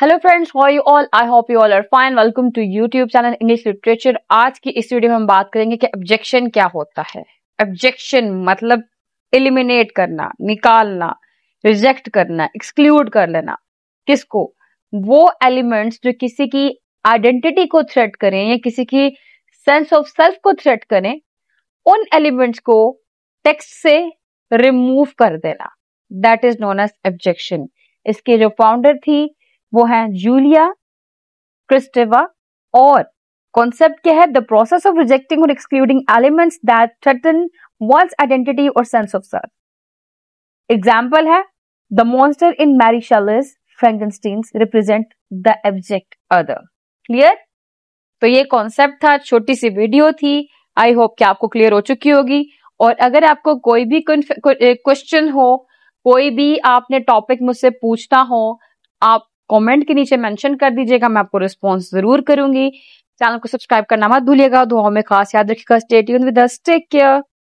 hello friends how you all I hope you all are fine welcome to YouTube channel English literature आज की इस video में हम बात करेंगे कि ऑब्जेक्शन क्या होता है ऑब्जेक्शन मतलब एलिमिनेट करना निकालना रिजेक्ट करना एक्सक्लूड कर लेना किसको वो एलिमेंट्स जो किसी की आइडेंटिटी को थ्रेट करें या किसी की सेंस ऑफ सेल्फ को थ्रेट करें उन एलिमेंट्स को टेक्स्ट से रिमूव कर देना that is known as objection इसके जो फाउंडर थी वो है जूलिया क्रिस्टेवा और कॉन्सेप्ट क्या है द प्रोसेस ऑफ रिजेक्टिंग और excluding elements that threaten once identity और सेंस ऑफ सर एग्जाम्पल है the monster in Mary Shelley's Frankenstein represent the abject other clear तो ये कॉन्सेप्ट था छोटी सी वीडियो थी आई होप कि आपको क्लियर हो चुकी होगी और अगर आपको कोई भी क्वेश्चन हो कोई भी आपने टॉपिक मुझसे पूछना हो आप कमेंट के नीचे मेंशन कर दीजिएगा मैं आपको रिस्पॉन्स जरूर करूंगी चैनल को सब्सक्राइब करना मत भूलिएगा दुआओं में खास याद रखिएगा स्टेट विद टेक केयर